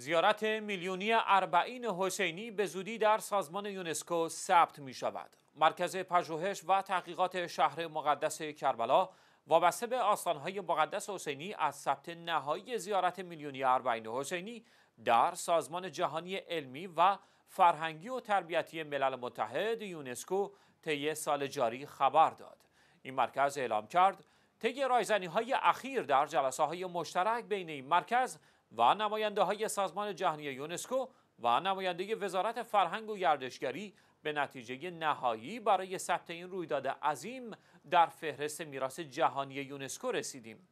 زیارت میلیونی اربعین حسینی به زودی در سازمان یونسکو ثبت می شود. مرکز پژوهش و تحقیقات شهر مقدس کربلا وابسته به آستانهای مقدس حسینی از ثبت نهایی زیارت میلیونی اربعین حسینی در سازمان جهانی علمی و فرهنگی و تربیتی ملل متحد یونسکو طی سال جاری خبر داد. این مرکز اعلام کرد طی رایزنی های اخیر در جلسه های مشترک بین این مرکز و نماینده های سازمان جهانی یونسکو و نماینده وزارت فرهنگ و گردشگری به نتیجه نهایی برای ثبت این رویداد عظیم در فهرست میراث جهانی یونسکو رسیدیم.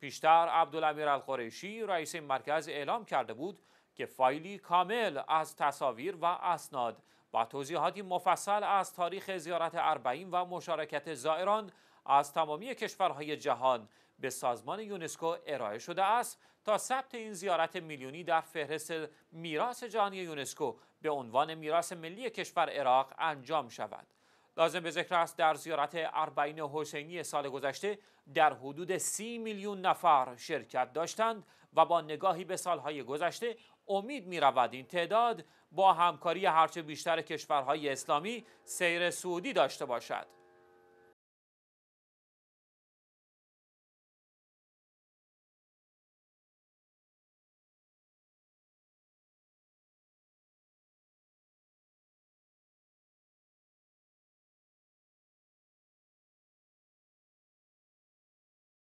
پیشتر عبدالامیر القریشی رئیس مرکز اعلام کرده بود که فایلی کامل از تصاویر و اسناد با توضیحاتی مفصل از تاریخ زیارت اربعین و مشارکت زائران از تمامی کشورهای جهان به سازمان یونسکو ارائه شده است تا ثبت این زیارت میلیونی در فهرست میراث جهانی یونسکو به عنوان میراث ملی کشور عراق انجام شود لازم به ذکر است در زیارت اربعین حسینی سال گذشته در حدود سی میلیون نفر شرکت داشتند و با نگاهی به سالهای گذشته امید می رود این تعداد با همکاری هرچه بیشتر کشورهای اسلامی سیر سعودی داشته باشد.